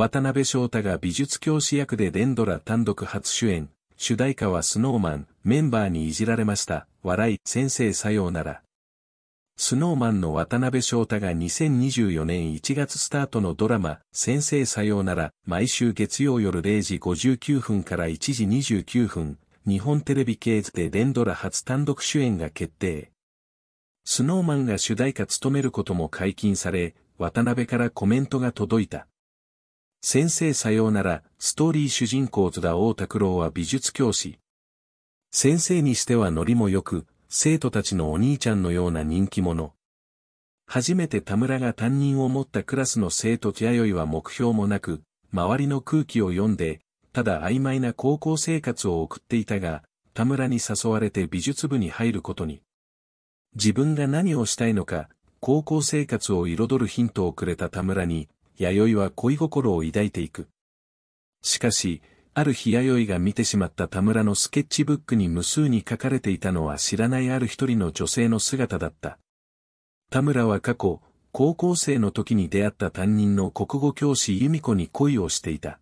渡辺翔太が美術教師役でレンドラ単独初主演、主題歌はスノーマン、メンバーにいじられました、笑い、先生さようなら。スノーマンの渡辺翔太が2024年1月スタートのドラマ、先生さようなら、毎週月曜夜0時59分から1時29分、日本テレビ系図でンドラ初単独主演が決定。スノーマンが主題歌務めることも解禁され、渡辺からコメントが届いた。先生さようなら、ストーリー主人公津田大拓郎は美術教師。先生にしてはノリも良く、生徒たちのお兄ちゃんのような人気者。初めて田村が担任を持ったクラスの生徒弥生は目標もなく、周りの空気を読んで、ただ曖昧な高校生活を送っていたが、田村に誘われて美術部に入ることに。自分が何をしたいのか、高校生活を彩るヒントをくれた田村に、弥生は恋心を抱いていく。しかし、ある日弥生が見てしまった田村のスケッチブックに無数に書かれていたのは知らないある一人の女性の姿だった。田村は過去、高校生の時に出会った担任の国語教師由美子に恋をしていた。